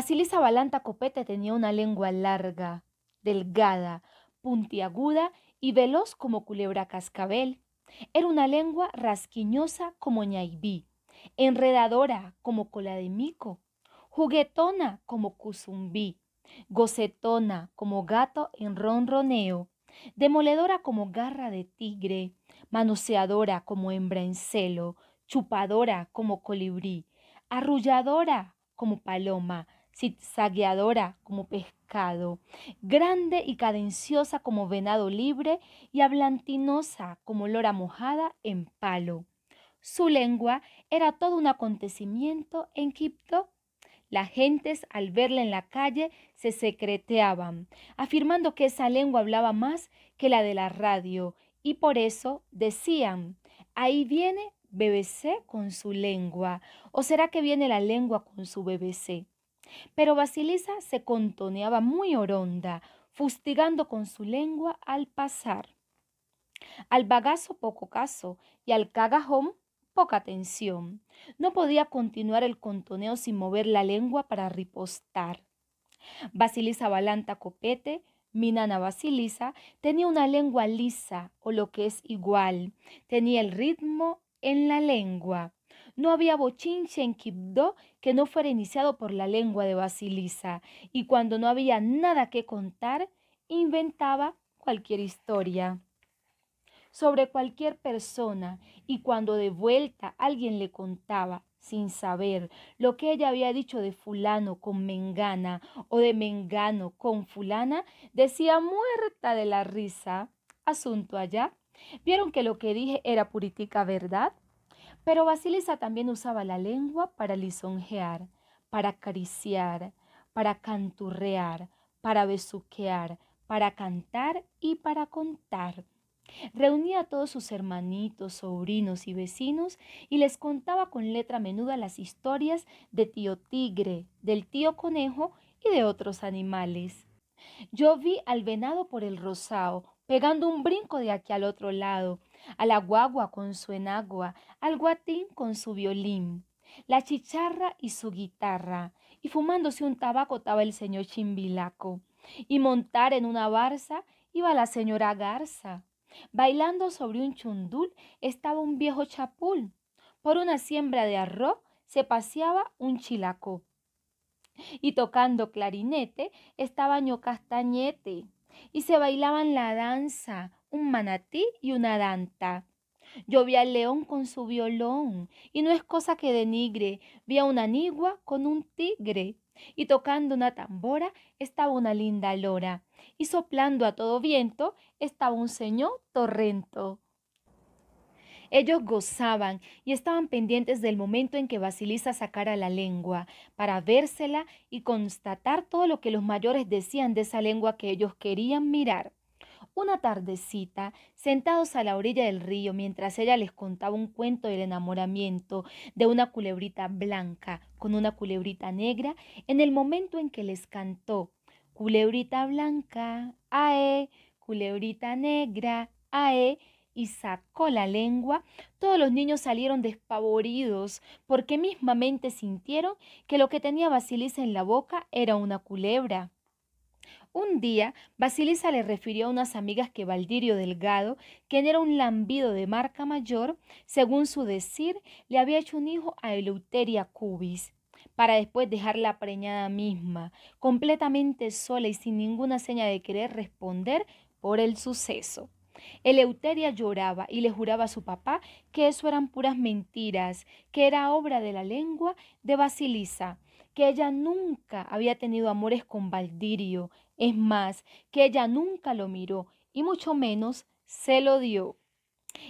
Basilisa Balanta Copete tenía una lengua larga, delgada, puntiaguda y veloz como culebra cascabel. Era una lengua rasquiñosa como ñaibí, enredadora como cola de mico, juguetona como cuzumbí, gocetona como gato en ronroneo, demoledora como garra de tigre, manoseadora como hembra en celo, chupadora como colibrí, arrulladora como paloma, zigzagueadora como pescado, grande y cadenciosa como venado libre y hablantinosa como lora mojada en palo. Su lengua era todo un acontecimiento en Egipto. Las gentes al verla en la calle se secreteaban, afirmando que esa lengua hablaba más que la de la radio, y por eso decían, ahí viene BBC con su lengua, o será que viene la lengua con su BBC. Pero Basilisa se contoneaba muy oronda, fustigando con su lengua al pasar. Al bagazo poco caso y al cagajón poca atención. No podía continuar el contoneo sin mover la lengua para ripostar. Basilisa Balanta Copete, nana Basilisa, tenía una lengua lisa o lo que es igual, tenía el ritmo en la lengua. No había bochinche en Quibdó que no fuera iniciado por la lengua de Basilisa, y cuando no había nada que contar, inventaba cualquier historia sobre cualquier persona, y cuando de vuelta alguien le contaba, sin saber, lo que ella había dicho de fulano con mengana o de mengano con fulana, decía muerta de la risa. Asunto allá. ¿Vieron que lo que dije era puritica verdad? Pero Basilisa también usaba la lengua para lisonjear, para acariciar, para canturrear, para besuquear, para cantar y para contar. Reunía a todos sus hermanitos, sobrinos y vecinos y les contaba con letra menuda las historias de tío tigre, del tío conejo y de otros animales. Yo vi al venado por el rosao, pegando un brinco de aquí al otro lado, a la guagua con su enagua, al guatín con su violín, la chicharra y su guitarra, y fumándose un tabaco estaba el señor Chimbilaco, y montar en una barza iba la señora Garza. Bailando sobre un chundul estaba un viejo chapul. Por una siembra de arroz se paseaba un chilaco. Y tocando clarinete estaba ño castañete. Y se bailaban la danza, un manatí y una danta. Yo vi al león con su violón, y no es cosa que denigre, vi a una nigua con un tigre, y tocando una tambora estaba una linda lora, y soplando a todo viento estaba un señor torrento. Ellos gozaban y estaban pendientes del momento en que Basilisa sacara la lengua, para vérsela y constatar todo lo que los mayores decían de esa lengua que ellos querían mirar. Una tardecita, sentados a la orilla del río, mientras ella les contaba un cuento del enamoramiento de una culebrita blanca con una culebrita negra, en el momento en que les cantó, culebrita blanca, ae, culebrita negra, ae, y sacó la lengua, todos los niños salieron despavoridos porque mismamente sintieron que lo que tenía Basilisa en la boca era una culebra. Un día, Basilisa le refirió a unas amigas que Valdirio Delgado, quien era un lambido de marca mayor, según su decir, le había hecho un hijo a Eleuteria Cubis, para después dejarla preñada misma, completamente sola y sin ninguna seña de querer responder por el suceso. Eleuteria lloraba y le juraba a su papá que eso eran puras mentiras, que era obra de la lengua de Basilisa, que ella nunca había tenido amores con Valdirio, es más, que ella nunca lo miró y mucho menos se lo dio.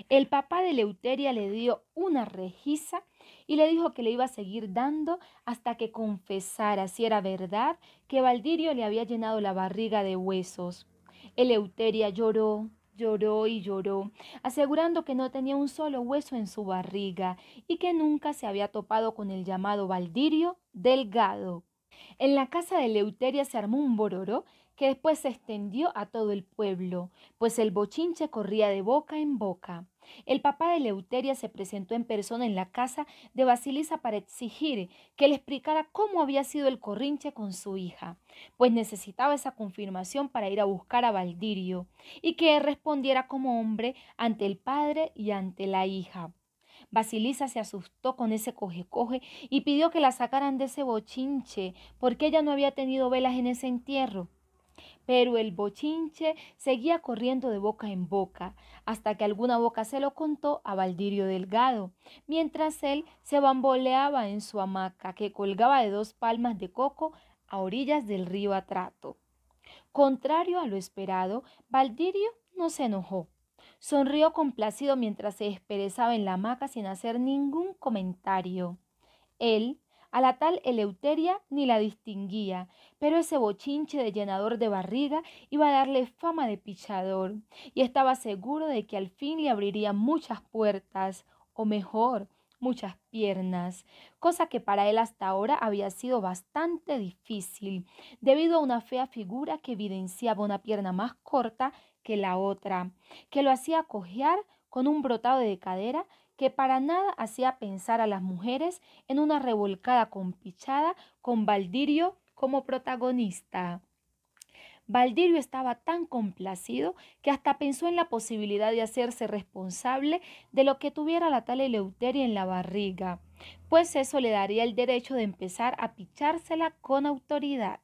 El papá de Leuteria le dio una rejiza y le dijo que le iba a seguir dando hasta que confesara si era verdad que Valdirio le había llenado la barriga de huesos. Eleuteria lloró, lloró y lloró, asegurando que no tenía un solo hueso en su barriga y que nunca se había topado con el llamado Valdirio delgado. En la casa de Leuteria se armó un bororo que después se extendió a todo el pueblo, pues el bochinche corría de boca en boca. El papá de Leuteria se presentó en persona en la casa de Basilisa para exigir que le explicara cómo había sido el corrinche con su hija, pues necesitaba esa confirmación para ir a buscar a Valdirio y que él respondiera como hombre ante el padre y ante la hija. Basilisa se asustó con ese coge-coge y pidió que la sacaran de ese bochinche, porque ella no había tenido velas en ese entierro. Pero el bochinche seguía corriendo de boca en boca, hasta que alguna boca se lo contó a Valdirio Delgado, mientras él se bamboleaba en su hamaca que colgaba de dos palmas de coco a orillas del río Atrato. Contrario a lo esperado, Valdirio no se enojó. Sonrió complacido mientras se esperezaba en la hamaca sin hacer ningún comentario. Él a la tal Eleuteria ni la distinguía, pero ese bochinche de llenador de barriga iba a darle fama de pichador, y estaba seguro de que al fin le abriría muchas puertas, o mejor, muchas piernas, cosa que para él hasta ahora había sido bastante difícil, debido a una fea figura que evidenciaba una pierna más corta que la otra, que lo hacía cojear con un brotado de cadera que para nada hacía pensar a las mujeres en una revolcada compichada con Valdirio como protagonista. Valdirio estaba tan complacido que hasta pensó en la posibilidad de hacerse responsable de lo que tuviera la tal Eleuteria en la barriga, pues eso le daría el derecho de empezar a pichársela con autoridad.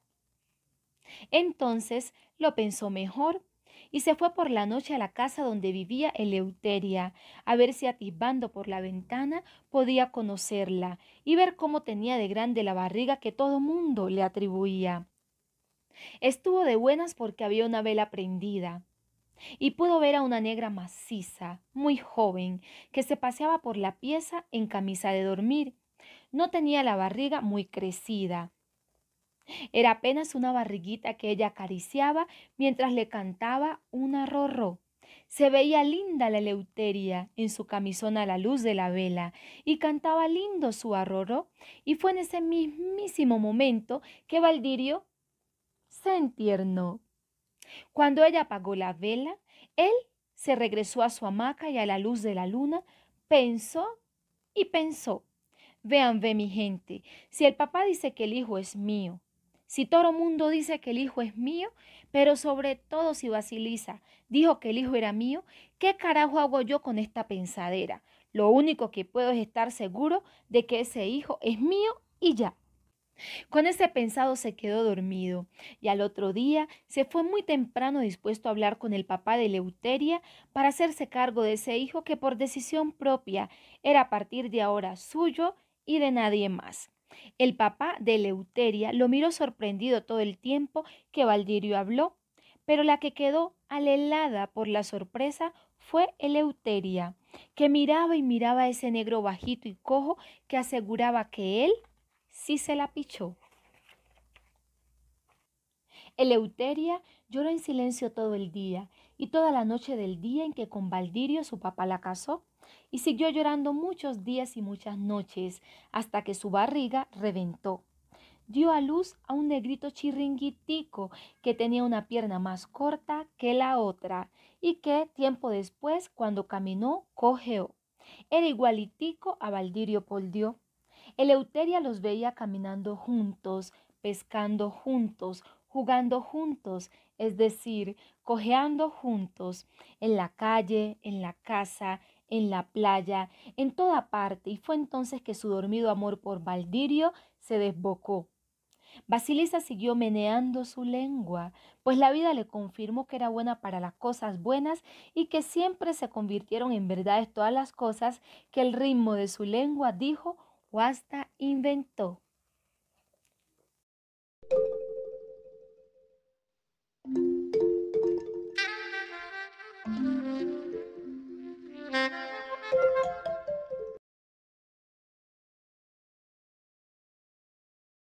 Entonces lo pensó mejor y se fue por la noche a la casa donde vivía Eleuteria, a ver si atisbando por la ventana podía conocerla y ver cómo tenía de grande la barriga que todo mundo le atribuía. Estuvo de buenas porque había una vela prendida y pudo ver a una negra maciza, muy joven, que se paseaba por la pieza en camisa de dormir. No tenía la barriga muy crecida, era apenas una barriguita que ella acariciaba mientras le cantaba un rorró. Se veía linda la leuteria en su camisón a la luz de la vela y cantaba lindo su arroro. Y fue en ese mismísimo momento que Valdirio se entiernó. Cuando ella apagó la vela, él se regresó a su hamaca y a la luz de la luna pensó y pensó. Vean, ve mi gente, si el papá dice que el hijo es mío si todo mundo dice que el hijo es mío, pero sobre todo si Basilisa dijo que el hijo era mío, ¿qué carajo hago yo con esta pensadera? Lo único que puedo es estar seguro de que ese hijo es mío y ya. Con ese pensado se quedó dormido y al otro día se fue muy temprano dispuesto a hablar con el papá de Leuteria para hacerse cargo de ese hijo que por decisión propia era a partir de ahora suyo y de nadie más. El papá de Eleuteria lo miró sorprendido todo el tiempo que Valdirio habló, pero la que quedó alelada por la sorpresa fue Eleuteria, que miraba y miraba a ese negro bajito y cojo que aseguraba que él sí se la pichó. Eleuteria lloró en silencio todo el día y toda la noche del día en que con Valdirio su papá la casó y siguió llorando muchos días y muchas noches hasta que su barriga reventó. Dio a luz a un negrito chiringuitico, que tenía una pierna más corta que la otra y que tiempo después, cuando caminó, cojeó. Era igualitico a Valdirio Poldió. Eleuteria los veía caminando juntos, pescando juntos, jugando juntos, es decir, cojeando juntos, en la calle, en la casa, en la playa, en toda parte, y fue entonces que su dormido amor por Valdirio se desbocó. Basilisa siguió meneando su lengua, pues la vida le confirmó que era buena para las cosas buenas y que siempre se convirtieron en verdades todas las cosas que el ritmo de su lengua dijo o hasta inventó.